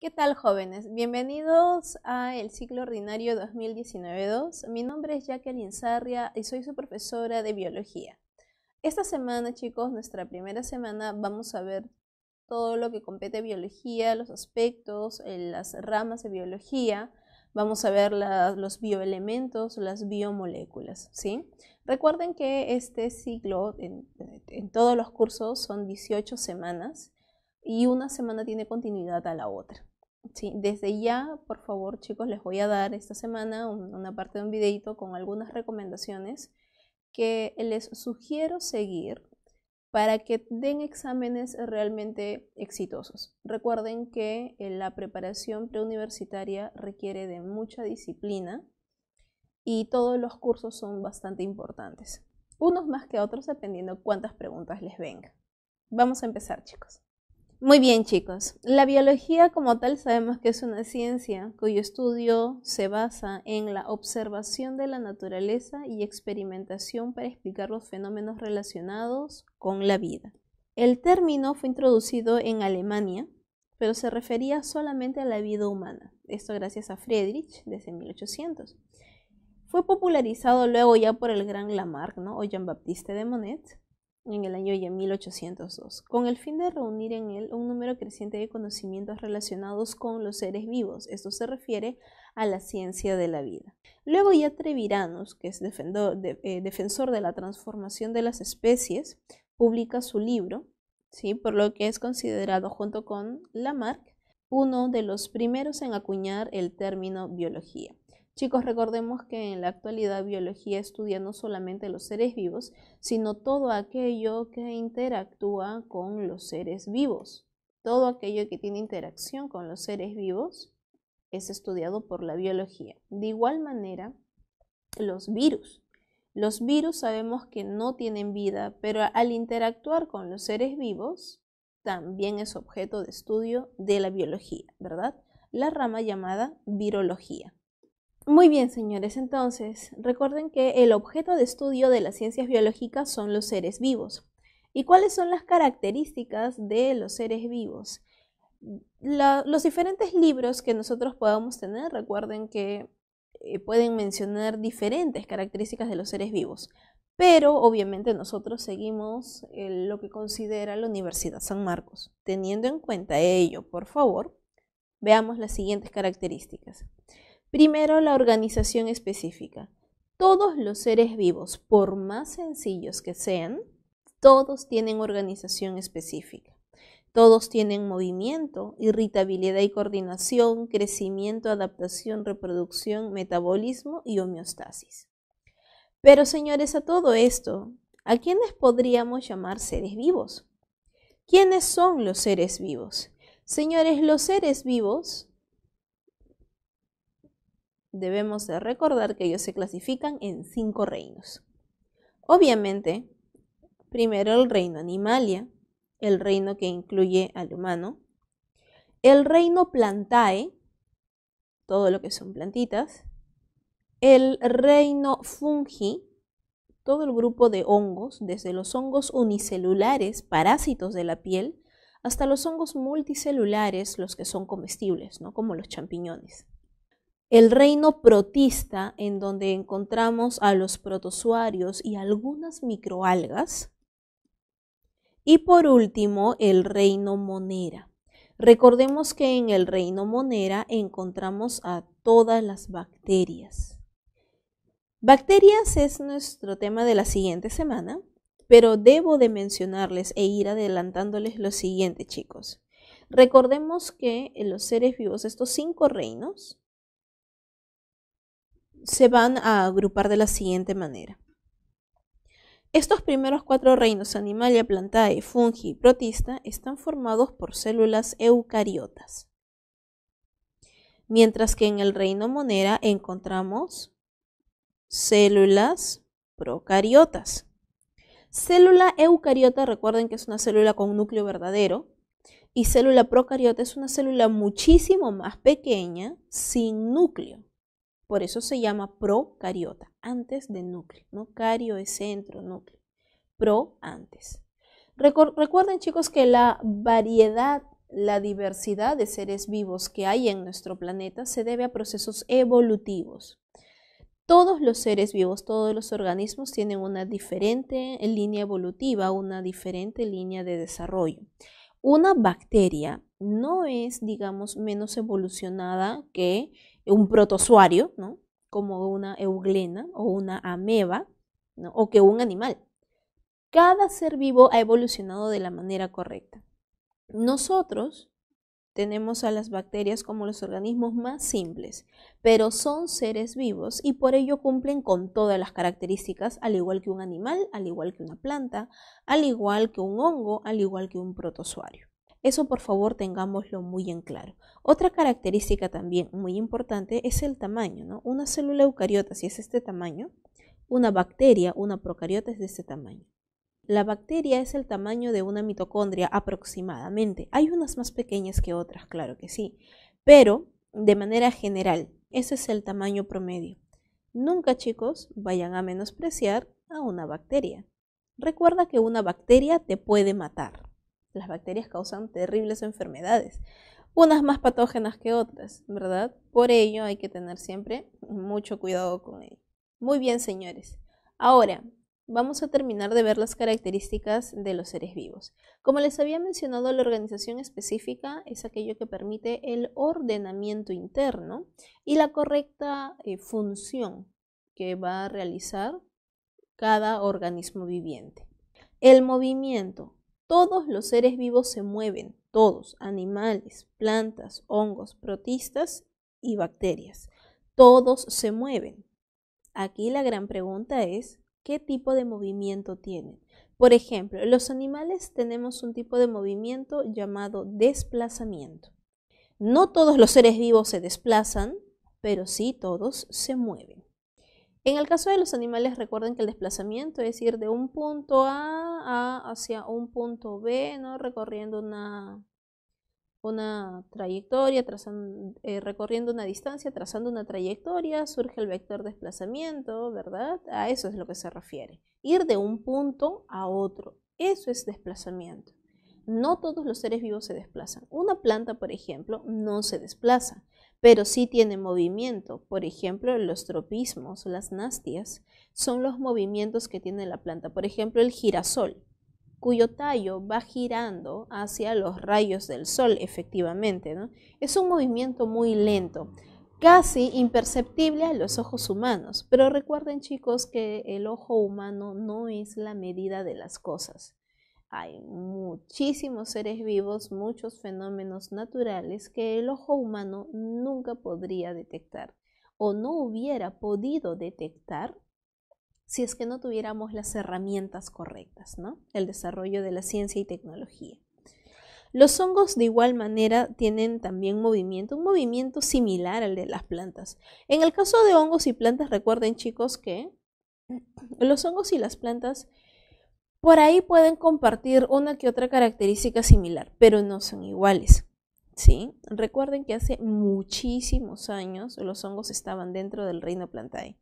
¿Qué tal jóvenes? Bienvenidos a el ciclo ordinario 2019-2. Mi nombre es Jacqueline Sarria y soy su profesora de biología. Esta semana, chicos, nuestra primera semana, vamos a ver todo lo que compete a biología, los aspectos, eh, las ramas de biología. Vamos a ver los bioelementos, las biomoléculas, ¿sí? Recuerden que este ciclo, en eh, todos los cursos, son 18 semanas y una semana tiene continuidad a la otra desde ya, por favor, chicos, les voy a dar esta semana una parte de un videito con algunas recomendaciones que les sugiero seguir para que den exámenes realmente exitosos. Recuerden que eh, la preparación preuniversitaria requiere de mucha disciplina y todos los cursos son bastante importantes, unos más que otros dependiendo cuántas preguntas les vengan. Vamos a empezar, chicos. Muy bien chicos, la biología como tal sabemos que es una ciencia cuyo estudio se basa en la observación de la naturaleza y experimentación para explicar los fenómenos relacionados con la vida. El término fue introducido en Alemania, pero se refería solamente a la vida humana, esto gracias a Friedrich desde 1800. Fue popularizado luego ya por el gran Lamarck ¿no? o Jean-Baptiste de Monet, en el año ya 1802, con el fin de reunir en él un número creciente de conocimientos relacionados con los seres vivos. Esto se refiere a la ciencia de la vida. Luego ya Treviranus, que es eh, defensor de la transformación de las especies, publica su libro, ¿sí? por lo que es considerado junto con Lamarck uno de los primeros en acuñar el término biología. Chicos, recordemos que en la actualidad biología estudia no solamente los seres vivos, sino todo aquello que interactúa con los seres vivos. Todo aquello que tiene interacción con los seres vivos es estudiado por la biología. De igual manera, los virus. Los virus sabemos que no tienen vida, pero al interactuar con los seres vivos, también es objeto de estudio de la biología, ¿verdad? La rama llamada virología. Muy bien, señores, entonces, recuerden que el objeto de estudio de las ciencias biológicas son los seres vivos. ¿Y cuáles son las características de los seres vivos? los diferentes libros que nosotros podamos tener, recuerden que eh, pueden mencionar diferentes características de los seres vivos, pero obviamente nosotros seguimos eh, lo que considera la Universidad San Marcos. Teniendo en cuenta ello, por favor, veamos las siguientes características. Primero, la organización específica. Todos los seres vivos, por más sencillos que sean, todos tienen organización específica. Todos tienen movimiento, irritabilidad y coordinación, crecimiento, adaptación, reproducción, metabolismo y homeostasis. Pero señores, a todo esto, ¿a quiénes podríamos llamar seres vivos? ¿Quiénes son los seres vivos? Señores, los seres vivos debemos recordar que ellos se clasifican en cinco reinos. Obviamente, primero el reino animalia, el reino que incluye al humano, el reino plantae, todo lo que son plantitas, el reino fungi, todo el grupo de hongos, desde los hongos unicelulares, parásitos de la piel, hasta los hongos multicelulares, los que son comestibles, ¿no? como los champiñones el reino protista, en donde encontramos a los protozoarios y algunas microalgas. Y por último, el reino monera. Recordemos que en el reino monera encontramos a todas las bacterias. Bacterias es nuestro tema de la siguiente semana, pero debo de mencionarles e ir adelantándoles lo siguiente, chicos. Recordemos que en los seres vivos, estos cinco reinos, se van a agrupar de la siguiente manera. Estos primeros cuatro reinos, Animalia, Plantae, Fungi y Protista, están formados por células eucariotas. Mientras que en el reino Monera encontramos células procariotas. Célula eucariota, recuerden que es una célula con núcleo verdadero, y célula procariota es una célula muchísimo más pequeña sin núcleo. Por eso se llama procariota, antes de núcleo. ¿no? Cario es centro, núcleo. Pro antes. recuerden chicos que la variedad, la diversidad de seres vivos que hay en nuestro planeta se debe a procesos evolutivos. Todos los seres vivos, todos los organismos tienen una diferente línea evolutiva, una diferente línea de desarrollo. Una bacteria no es, digamos, menos evolucionada que un protozoario, ¿no? como una euglena o una ameba, o que un animal. Cada ser vivo ha evolucionado de la manera correcta. Nosotros tenemos a las bacterias como los organismos más simples, pero son seres vivos y por ello cumplen con todas las características, al igual que un animal, al igual que una planta, al igual que un hongo, al igual que un protozoario. Eso por favor tengámoslo muy en claro. Otra característica también muy importante es el tamaño. ¿no? Una célula eucariota, si es este tamaño, una bacteria, una procariota es de este tamaño. La bacteria es el tamaño de una mitocondria aproximadamente. Hay unas más pequeñas que otras, claro que sí, pero de manera general, ese es el tamaño promedio. Nunca, chicos, vayan a menospreciar a una bacteria. Recuerda que una bacteria te puede matar. Las bacterias causan terribles enfermedades, unas más patógenas que otras, ¿verdad? Por ello hay que tener siempre mucho cuidado con ello. Muy bien, señores. Ahora, vamos a terminar de ver las características de los seres vivos. Como les había mencionado, la organización específica es aquello que permite el ordenamiento interno y la correcta eh, función que va a realizar cada organismo viviente. El movimiento todos los seres vivos se mueven, todos, animales, plantas, hongos, protistas y bacterias. Todos se mueven. Aquí la gran pregunta es, ¿qué tipo de movimiento tienen? Por ejemplo, los animales tenemos un tipo de movimiento llamado desplazamiento. No todos los seres vivos se desplazan, pero sí todos se mueven. En el caso de los animales, recuerden que el desplazamiento es ir de un punto A, hacia un punto B, ¿no? recorriendo una, trayectoria, eh, recorriendo una distancia, trazando una trayectoria, surge el vector desplazamiento, ¿verdad? A eso es lo que se refiere. Ir de un punto a otro, eso es desplazamiento. No todos los seres vivos se desplazan. Una planta, por ejemplo, no se desplaza pero sí tiene movimiento. Por ejemplo, los tropismos, las nastias, son los movimientos que tiene la planta. Por ejemplo, el girasol, cuyo tallo va girando hacia los rayos del sol, efectivamente. Es un movimiento muy lento, casi imperceptible a los ojos humanos. Pero recuerden, chicos, que el ojo humano no es la medida de las cosas hay muchísimos seres vivos, muchos fenómenos naturales que el ojo humano nunca podría detectar o no hubiera podido detectar si es que no tuviéramos las herramientas correctas, ¿no? El desarrollo de la ciencia y tecnología. Los hongos de igual manera tienen también movimiento, un movimiento similar al de las plantas. En el caso de hongos y plantas, recuerden chicos que los hongos y las plantas por ahí pueden compartir una que otra característica similar, pero no son iguales. ¿sí? Recuerden que hace muchísimos años los hongos estaban dentro del reino plantae,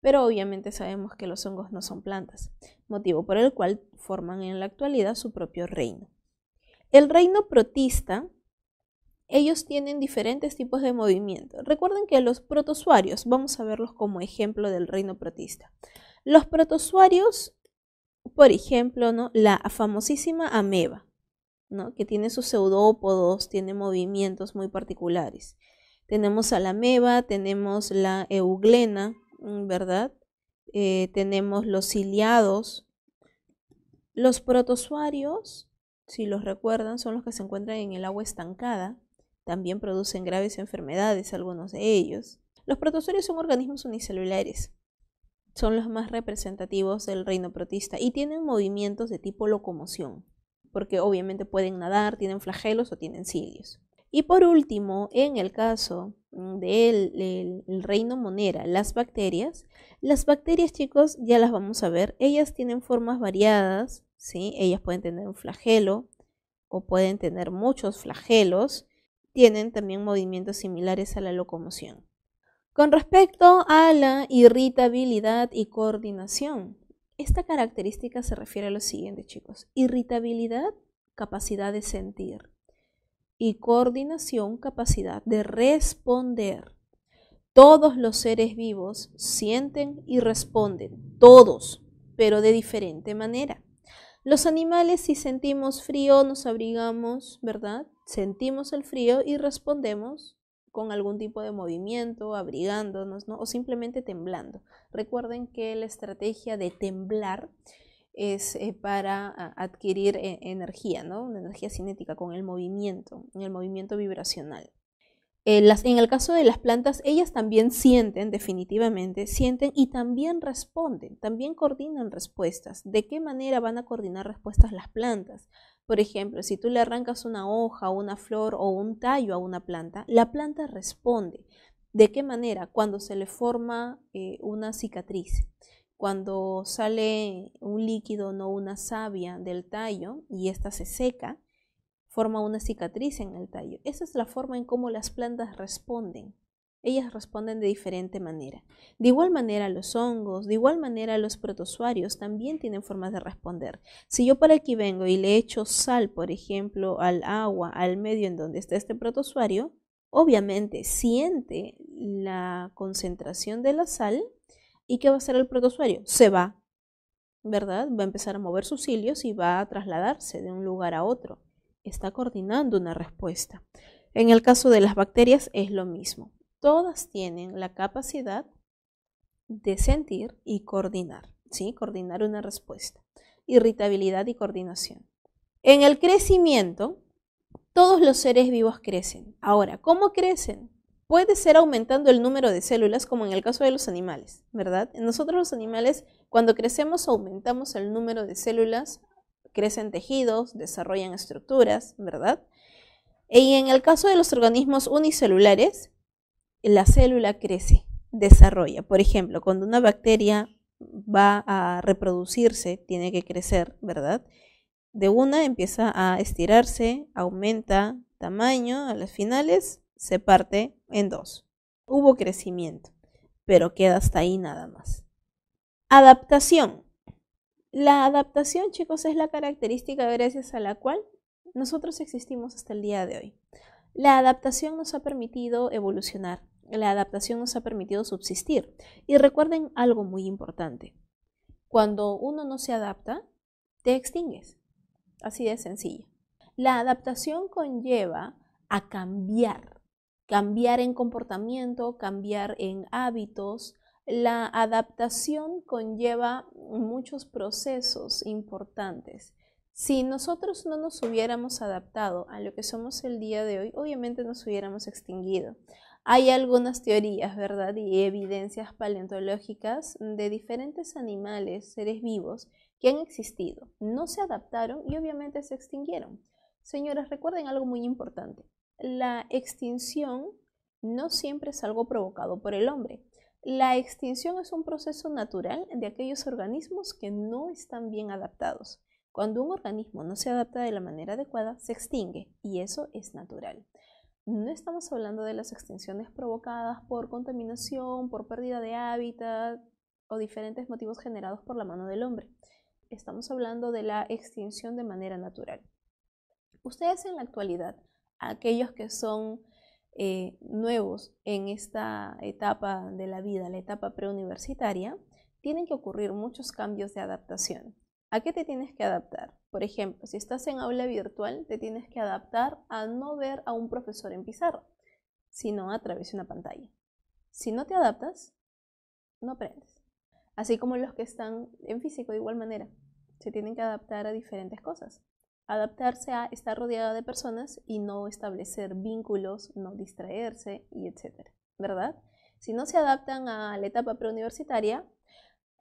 pero obviamente sabemos que los hongos no son plantas, motivo por el cual forman en la actualidad su propio reino. El reino protista, ellos tienen diferentes tipos de movimiento. Recuerden que los protosuarios, vamos a verlos como ejemplo del reino protista. Los protosuarios por ejemplo, ¿no? la famosísima ameba, ¿no? que tiene sus pseudópodos, tiene movimientos muy particulares. Tenemos a la ameba, tenemos la euglena, ¿verdad? Eh, tenemos los ciliados. Los protozoarios, si los recuerdan, son los que se encuentran en el agua estancada. También producen graves enfermedades algunos de ellos. Los protozoarios son organismos unicelulares son los más representativos del reino protista y tienen movimientos de tipo locomoción, porque obviamente pueden nadar, tienen flagelos o tienen cilios. Y por último, en el caso del reino monera, las bacterias, las bacterias chicos ya las vamos a ver, ellas tienen formas variadas, ¿sí? ellas pueden tener un flagelo o pueden tener muchos flagelos, tienen también movimientos similares a la locomoción. Con respecto a la irritabilidad y coordinación, esta característica se refiere a lo siguiente, chicos. Irritabilidad, capacidad de sentir. Y coordinación, capacidad de responder. Todos los seres vivos sienten y responden, todos, pero de diferente manera. Los animales si sentimos frío nos abrigamos, ¿verdad? Sentimos el frío y respondemos con algún tipo de movimiento, abrigándonos, O simplemente temblando. Recuerden que la estrategia de temblar es eh, para ah, adquirir eh, energía, ¿no? Una energía cinética con el movimiento, en el movimiento vibracional. Eh, en el caso de las plantas, ellas también sienten, definitivamente, sienten y también responden, también coordinan respuestas. ¿De qué manera van a coordinar respuestas las plantas? Por ejemplo, si tú le arrancas una hoja, una flor o un tallo a una planta, la planta responde. ¿De qué manera? Cuando se le forma eh, una cicatriz, cuando sale un líquido, no una savia del tallo y ésta se seca, forma una cicatriz en el tallo. Esa es la forma en cómo las plantas responden ellas responden de diferente manera. De igual manera los hongos, de igual manera los protosuarios también tienen formas de responder. Si yo para aquí vengo y le echo sal, por ejemplo, al agua, al medio en donde está este protosuario, obviamente siente la concentración de la sal y ¿qué va a hacer el protosuario? Se va, ¿verdad? Va a empezar a mover sus cilios y va a trasladarse de un lugar a otro. Está coordinando una respuesta. En el caso de las bacterias es lo mismo todas tienen la capacidad de sentir y coordinar, ¿sí? Coordinar una respuesta. Irritabilidad y coordinación. En el crecimiento, todos los seres vivos crecen. Ahora, ¿cómo crecen? Puede ser aumentando el número de células, como en el caso de los animales, ¿verdad? En Nosotros los animales, cuando crecemos, aumentamos el número de células, crecen tejidos, desarrollan estructuras, ¿verdad? Y en el caso de los organismos unicelulares, la célula crece, desarrolla. Por ejemplo, cuando una bacteria va a reproducirse, tiene que crecer, ¿verdad? De una empieza a estirarse, aumenta tamaño, a las finales se parte en dos. Hubo crecimiento, pero queda hasta ahí nada más. Adaptación. La adaptación, chicos, es la característica gracias a la cual nosotros existimos hasta el día de hoy. La adaptación nos ha permitido evolucionar, la adaptación nos ha permitido subsistir. Y recuerden algo muy importante. Cuando uno no se adapta, te extingues. Así de sencillo. La adaptación conlleva a cambiar, cambiar en comportamiento, cambiar en hábitos. La adaptación conlleva muchos procesos importantes. Si nosotros no nos hubiéramos adaptado a lo que somos el día de hoy, obviamente nos hubiéramos extinguido. Hay algunas teorías, ¿verdad? Y evidencias paleontológicas de diferentes animales, seres vivos, que han existido. No se adaptaron y obviamente se extinguieron. Señoras, recuerden algo muy importante. La extinción no siempre es algo provocado por el hombre. La extinción es un proceso natural de aquellos organismos que no están bien adaptados. Cuando un organismo no se adapta de la manera adecuada, se extingue y eso es natural. No estamos hablando de las extinciones provocadas por contaminación, por pérdida de hábitat o diferentes motivos generados por la mano del hombre. Estamos hablando de la extinción de manera natural. Ustedes en la actualidad, aquellos que son eh, nuevos en esta etapa de la vida, la etapa preuniversitaria, tienen que ocurrir muchos cambios de adaptación. ¿A qué te tienes que adaptar? Por ejemplo, si estás en aula virtual, te tienes que adaptar a no ver a un profesor en pizarra, sino a través de una pantalla. Si no te adaptas, no aprendes. Así como los que están en físico de igual manera, se tienen que adaptar a diferentes cosas. Adaptarse a estar rodeada de personas y no establecer vínculos, no distraerse y etcétera, ¿verdad? Si no se adaptan a la etapa preuniversitaria,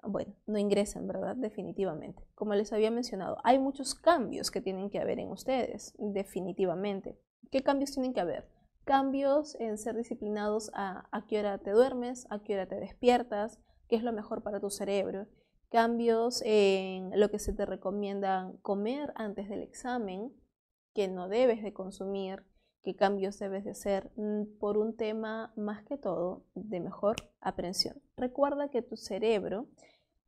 bueno, no ingresan, ¿verdad? Definitivamente. Como les había mencionado, hay muchos cambios que tienen que haber en ustedes, definitivamente. ¿Qué cambios tienen que haber? Cambios en ser disciplinados a a qué hora te duermes, a qué hora te despiertas, qué es lo mejor para tu cerebro. Cambios en lo que se te recomienda comer antes del examen, que no debes de consumir, qué cambios debes de hacer mm, por un tema más que todo de mejor aprensión. Recuerda que tu cerebro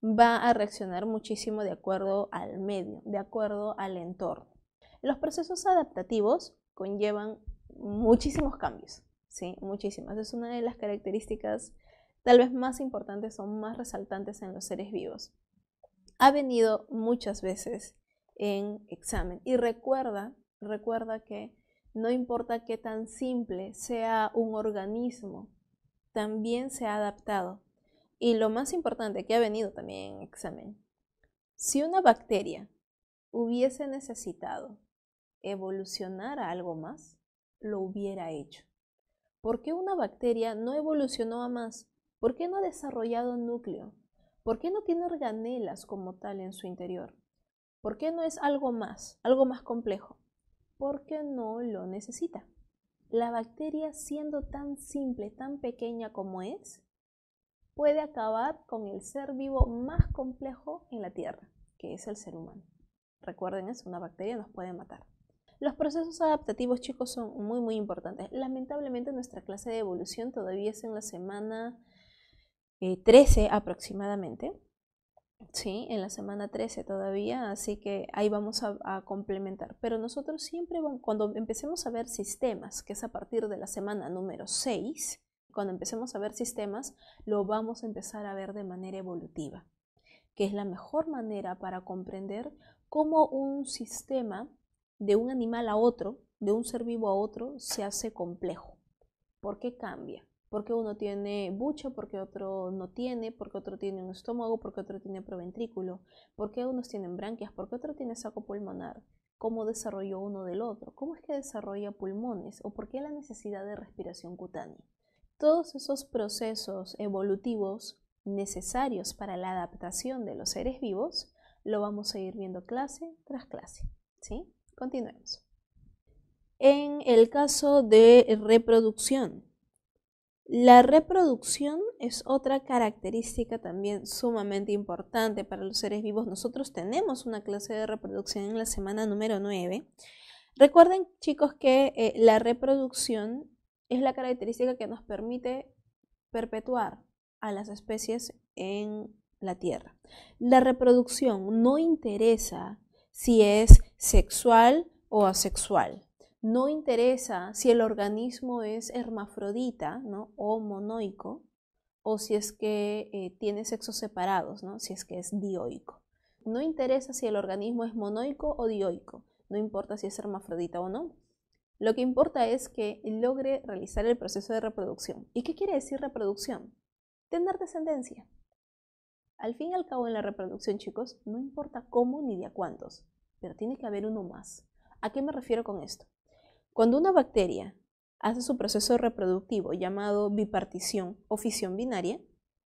va a reaccionar muchísimo de acuerdo al medio, de acuerdo al entorno. Los procesos adaptativos conllevan muchísimos cambios, ¿sí? Muchísimas. Es una de las características tal vez más importantes o más resaltantes en los seres vivos. Ha venido muchas veces en examen y recuerda, recuerda que no importa qué tan simple sea un organismo, también se ha adaptado y lo más importante, que ha venido también en examen, si una bacteria hubiese necesitado evolucionar a algo más, lo hubiera hecho. ¿Por qué una bacteria no evolucionó a más? ¿Por qué no ha desarrollado núcleo? ¿Por qué no tiene organelas como tal en su interior? ¿Por qué no es algo más, algo más complejo? Porque no lo necesita. La bacteria siendo tan simple, tan pequeña como es, puede acabar con el ser vivo más complejo en la Tierra, que es el ser humano. Recuerden eso, una bacteria nos puede matar. Los procesos adaptativos, chicos, son muy, muy importantes. Lamentablemente nuestra clase de evolución todavía es en la semana 13 eh, aproximadamente. Sí, en la semana 13 todavía, así que ahí vamos a, complementar. Pero nosotros siempre, cuando empecemos a ver sistemas, que es a partir de la semana número 6, cuando empecemos a ver sistemas, lo vamos a empezar a ver de manera evolutiva, que es la mejor manera para comprender cómo un sistema de un animal a otro, de un ser vivo a otro, se hace complejo. ¿Por qué cambia? ¿Por qué uno tiene bucha, porque otro no tiene, porque otro tiene un estómago, porque otro tiene proventrículo, ¿Por qué unos tienen branquias, porque otro tiene saco pulmonar, cómo desarrolló uno del otro, cómo es que desarrolla pulmones o por qué la necesidad de respiración cutánea todos esos procesos evolutivos necesarios para la adaptación de los seres vivos lo vamos a ir viendo clase tras clase. ¿sí? Continuemos. En el caso de reproducción, la reproducción es otra característica también sumamente importante para los seres vivos. Nosotros tenemos una clase de reproducción en la semana número 9. Recuerden chicos que eh, la reproducción es la característica que nos permite perpetuar a las especies en la Tierra. La reproducción no interesa si es sexual o asexual. No interesa si el organismo es hermafrodita o monoico o si es que eh, tiene sexos separados, ¿no? si es que es dioico. No interesa si el organismo es monoico o dioico, no importa si es hermafrodita o no, lo que importa es que logre realizar el proceso de reproducción. ¿Y qué quiere decir reproducción? Tener descendencia. Al fin y al cabo en la reproducción, chicos, no importa cómo ni de a cuántos, pero tiene que haber uno más. ¿A qué me refiero con esto? Cuando una bacteria hace su proceso reproductivo llamado bipartición o fisión binaria,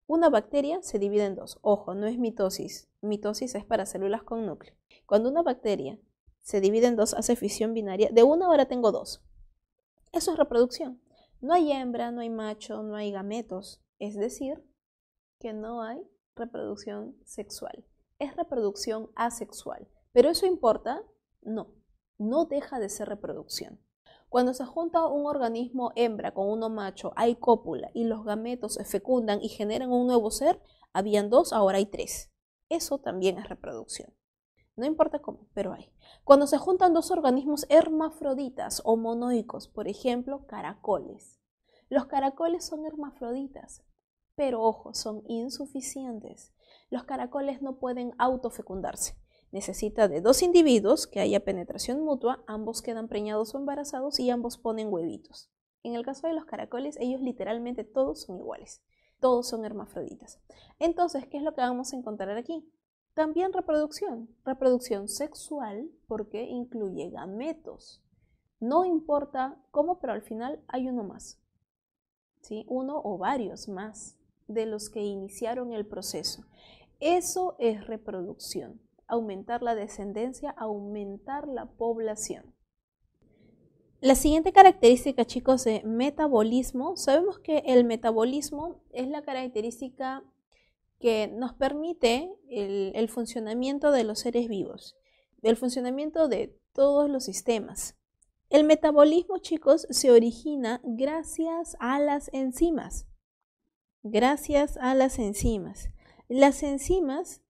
una bacteria se divide en dos. Ojo, no es mitosis. Mitosis es para células con núcleo. Cuando una bacteria se divide en dos, hace fisión binaria. De una ahora tengo dos. Eso es reproducción. No hay hembra, no hay macho, no hay gametos. Es decir, que no hay reproducción sexual. Es reproducción asexual. ¿Pero eso importa? No. No deja de ser reproducción. Cuando se junta un organismo hembra con uno macho, hay cópula y los gametos se fecundan y generan un nuevo ser, habían dos, ahora hay tres. Eso también es reproducción. No importa cómo, pero hay. Cuando se juntan dos organismos hermafroditas o monoicos, por ejemplo, caracoles. Los caracoles son hermafroditas, pero ojo, son insuficientes. Los caracoles no pueden autofecundarse. Necesita de dos individuos que haya penetración mutua, ambos quedan preñados o embarazados y ambos ponen huevitos. En el caso de los caracoles, ellos literalmente todos son iguales. Todos son hermafroditas. Entonces, ¿qué es lo que vamos a encontrar aquí? También reproducción, reproducción sexual porque incluye gametos. No importa cómo, pero al final hay uno más. ¿sí? Uno o varios más de los que iniciaron el proceso. Eso es reproducción, aumentar la descendencia, aumentar la población. La siguiente característica, chicos, de metabolismo, sabemos que el metabolismo es la característica que nos permite el, funcionamiento de los seres vivos, el funcionamiento de todos los sistemas. El metabolismo, chicos, se origina gracias a las enzimas. Gracias a las enzimas. Las enzimas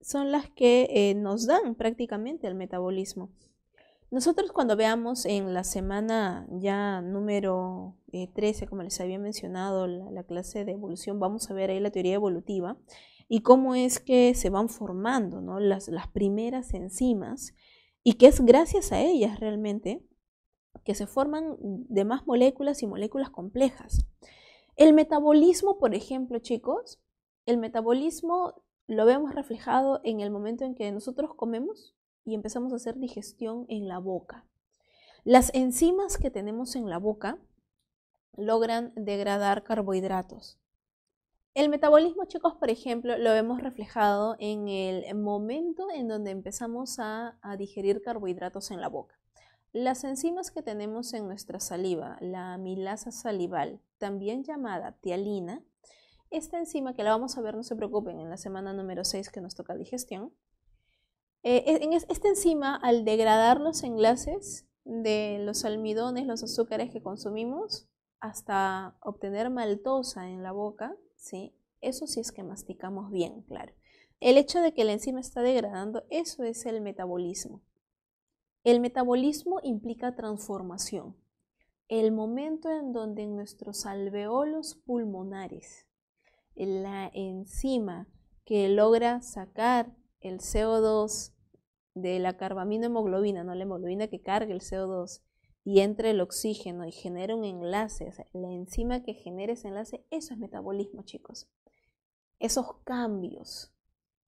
son las que eh, nos dan prácticamente el metabolismo. Nosotros cuando veamos en la semana ya número 13, eh, como les había mencionado, la, clase de evolución, vamos a ver ahí la teoría evolutiva y cómo es que se van formando las, las primeras enzimas y que es gracias a ellas realmente que se forman demás moléculas y moléculas complejas. El metabolismo, por ejemplo, chicos, el metabolismo lo vemos reflejado en el momento en que nosotros comemos, y empezamos a hacer digestión en la boca. Las enzimas que tenemos en la boca logran degradar carbohidratos. El metabolismo, chicos, por ejemplo, lo hemos reflejado en el momento en donde empezamos a, digerir carbohidratos en la boca. Las enzimas que tenemos en nuestra saliva, la amilasa salival, también llamada tialina, esta enzima que la vamos a ver, no se preocupen, en la semana número 6 que nos toca digestión, eh, e, esta enzima, al degradar los enlaces de los almidones, los azúcares que consumimos, hasta obtener maltosa en la boca, ¿sí? eso sí es que masticamos bien, claro. El hecho de que la enzima está degradando, eso es el metabolismo. El metabolismo implica transformación. El momento en donde nuestros alveolos pulmonares la enzima que logra sacar el CO2 de la hemoglobina, ¿no? la hemoglobina que carga el CO2 y entre el oxígeno y genera un enlace, la enzima que genera ese enlace, eso es metabolismo, chicos. Esos cambios,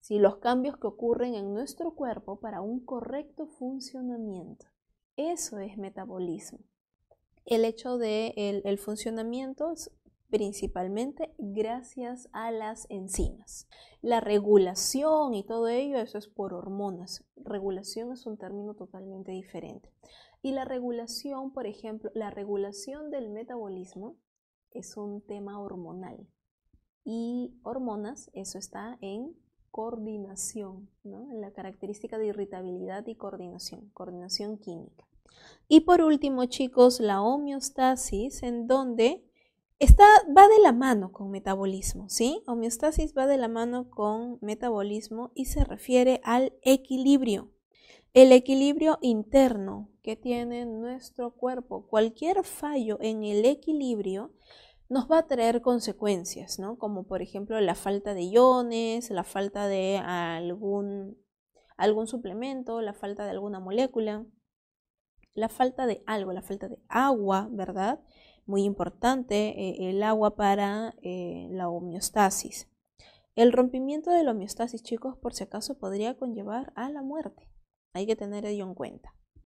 los cambios que ocurren en nuestro cuerpo para un correcto funcionamiento, eso es metabolismo. El hecho de el funcionamiento principalmente gracias a las enzimas. La regulación y todo ello, eso es por hormonas. Regulación es un término totalmente diferente. Y la regulación, por ejemplo, la regulación del metabolismo es un tema hormonal. Y hormonas, eso está en coordinación, ¿no? en la característica de irritabilidad y coordinación, coordinación química. Y por último, chicos, la homeostasis, en donde Está, va de la mano con metabolismo, ¿sí? Homeostasis va de la mano con metabolismo y se refiere al equilibrio, el equilibrio interno que tiene nuestro cuerpo. Cualquier fallo en el equilibrio nos va a traer consecuencias, ¿no? Como por ejemplo la falta de iones, la falta de algún, algún suplemento, la falta de alguna molécula, la falta de algo, la falta de agua, ¿verdad? muy importante eh, el agua para eh, la homeostasis. El rompimiento de la homeostasis, chicos, por si acaso podría conllevar a la muerte. Hay que tener ello en cuenta.